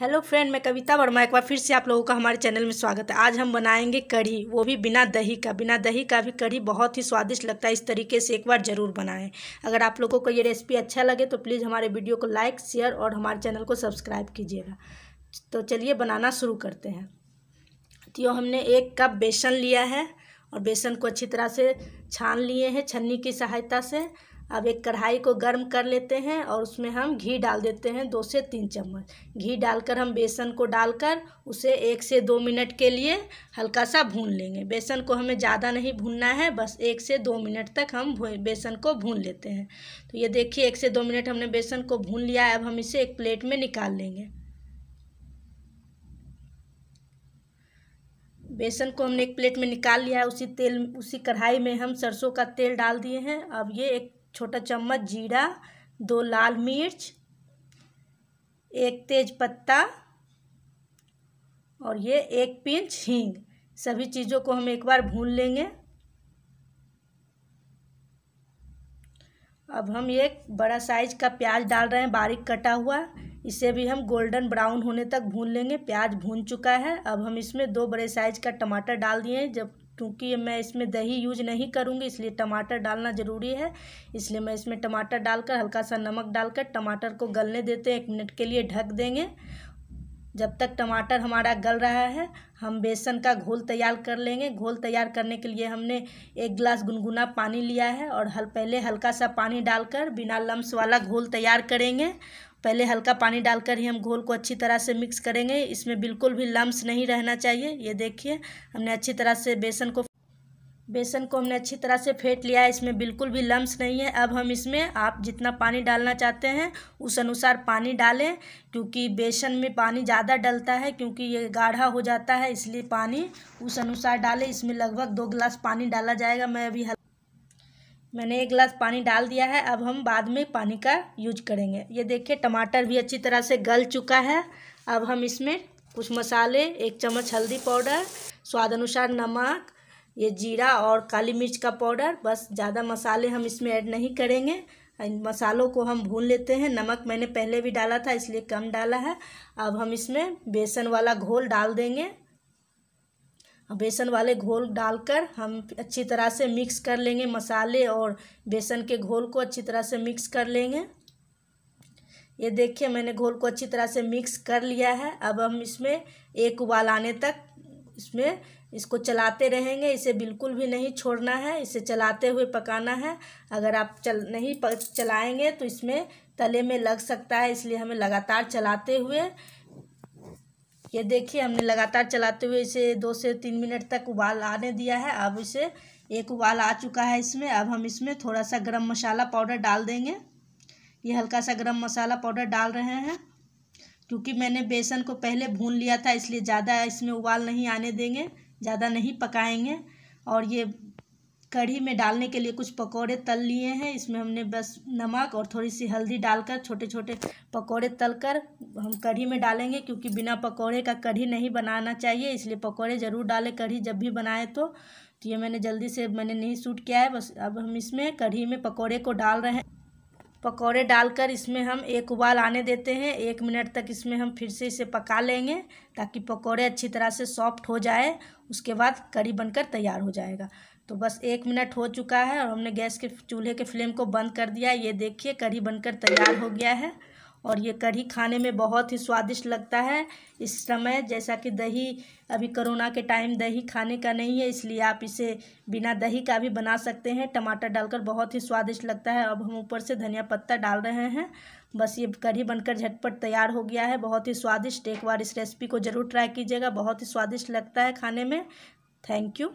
hello friend मैं कविता वर्मा एक बार फिर से आप लोगों का हमारे चैनल में स्वागत है आज हम बनाएंगे कढ़ी वो भी बिना दही का बिना दही का भी कढ़ी बहुत ही स्वादिष्ट लगता है इस तरीके से एक बार ज़रूर बनाएं अगर आप लोगों को ये रेसिपी अच्छा लगे तो प्लीज़ हमारे वीडियो को लाइक शेयर और हमारे चैनल को सब्सक्राइब कीजिएगा तो चलिए बनाना शुरू करते हैं तो हमने एक कप बेसन लिया है और बेसन को अच्छी तरह से छान लिए हैं छन्नी की सहायता से अब एक कढ़ाई को गर्म कर लेते हैं और उसमें हम घी डाल देते हैं दो से तीन चम्मच घी डालकर हम बेसन को डालकर उसे एक से दो मिनट के लिए हल्का सा भून लेंगे बेसन को हमें ज़्यादा नहीं भूनना है बस एक से दो मिनट तक हम बेसन को भून लेते हैं तो ये देखिए एक से दो मिनट हमने बेसन को भून लिया है अब हम इसे एक प्लेट में निकाल लेंगे बेसन को हमने एक प्लेट में निकाल लिया है उसी तेल उसी कढ़ाई में हम सरसों का तेल डाल दिए हैं अब ये एक छोटा चम्मच जीरा दो लाल मिर्च एक तेज पत्ता और ये एक पिंच हींग सभी चीज़ों को हम एक बार भून लेंगे अब हम एक बड़ा साइज का प्याज डाल रहे हैं बारीक कटा हुआ इसे भी हम गोल्डन ब्राउन होने तक भून लेंगे प्याज भून चुका है अब हम इसमें दो बड़े साइज का टमाटर डाल दिए जब क्योंकि मैं इसमें दही यूज नहीं करूँगी इसलिए टमाटर डालना ज़रूरी है इसलिए मैं इसमें टमाटर डालकर हल्का सा नमक डालकर टमाटर को गलने देते हैं एक मिनट के लिए ढक देंगे जब तक टमाटर हमारा गल रहा है हम बेसन का घोल तैयार कर लेंगे घोल तैयार करने के लिए हमने एक गिलास गुनगुना पानी लिया है और हल पहले हल्का सा पानी डालकर बिना लम्स वाला घोल तैयार करेंगे पहले हल्का पानी डालकर ही हम घोल को अच्छी तरह से मिक्स करेंगे इसमें बिल्कुल भी लम्स नहीं रहना चाहिए ये देखिए हमने अच्छी तरह से बेसन को बेसन को हमने अच्छी तरह से फेंट लिया है इसमें बिल्कुल भी लम्स नहीं है अब हम इसमें आप जितना पानी डालना चाहते हैं उस अनुसार पानी डालें क्योंकि बेसन में पानी ज़्यादा डलता है क्योंकि ये गाढ़ा हो जाता है इसलिए पानी उस अनुसार डालें इसमें लगभग दो गिलास पानी डाला जाएगा मैं अभी मैंने एक गिलास पानी डाल दिया है अब हम बाद में पानी का यूज करेंगे ये देखिए टमाटर भी अच्छी तरह से गल चुका है अब हम इसमें कुछ मसाले एक चम्मच हल्दी पाउडर स्वाद अनुसार नमक ये जीरा और काली मिर्च का पाउडर बस ज़्यादा मसाले हम इसमें ऐड नहीं करेंगे इन मसालों को हम भून लेते हैं नमक मैंने पहले भी डाला था इसलिए कम डाला है अब हम इसमें बेसन वाला घोल डाल देंगे बेसन वाले घोल डालकर हम अच्छी तरह से मिक्स कर लेंगे मसाले और बेसन के घोल को अच्छी तरह से मिक्स कर लेंगे ये देखिए मैंने घोल को अच्छी तरह से मिक्स कर लिया है अब हम इसमें एक उबाल आने तक इसमें इसको चलाते रहेंगे इसे बिल्कुल भी नहीं छोड़ना है इसे चलाते हुए पकाना है अगर आप चल नहीं चलाएंगे तो इसमें तले में लग सकता है इसलिए हमें लगातार चलाते हुए ये देखिए हमने लगातार चलाते हुए इसे दो से तीन मिनट तक उबाल आने दिया है अब इसे एक उबाल आ चुका है इसमें अब हम इसमें थोड़ा सा गरम मसाला पाउडर डाल देंगे ये हल्का सा गरम मसाला पाउडर डाल रहे हैं क्योंकि मैंने बेसन को पहले भून लिया था इसलिए ज़्यादा इसमें उबाल नहीं आने देंगे ज़्यादा नहीं पकाएंगे और ये कढ़ी में डालने के लिए कुछ पकौड़े तल लिए हैं इसमें हमने बस नमक और थोड़ी सी हल्दी डालकर छोटे छोटे पकौड़े तलकर हम कढ़ी में डालेंगे क्योंकि बिना पकौड़े का कढ़ी नहीं बनाना चाहिए इसलिए पकौड़े ज़रूर डालें कढ़ी जब भी बनाए तो तो ये मैंने जल्दी से मैंने नहीं सूट किया है बस अब हम इसमें कढ़ी में पकौड़े को डाल रहे हैं पकौड़े डालकर इसमें हम एक उबाल आने देते हैं एक मिनट तक इसमें हम फिर से इसे पका लेंगे ताकि पकौड़े अच्छी तरह से सॉफ्ट हो जाए उसके बाद कड़ी बनकर तैयार हो जाएगा तो बस एक मिनट हो चुका है और हमने गैस के चूल्हे के फ्लेम को बंद कर दिया ये देखिए कढ़ी बनकर तैयार हो गया है और ये कढ़ी खाने में बहुत ही स्वादिष्ट लगता है इस समय जैसा कि दही अभी कोरोना के टाइम दही खाने का नहीं है इसलिए आप इसे बिना दही का भी बना सकते हैं टमाटर डालकर बहुत ही स्वादिष्ट लगता है अब हम ऊपर से धनिया पत्ता डाल रहे हैं बस ये कढ़ी बनकर झटपट तैयार हो गया है बहुत ही स्वादिष्ट एक बार इस रेसिपी को ज़रूर ट्राई कीजिएगा बहुत ही स्वादिष्ट लगता है खाने में थैंक यू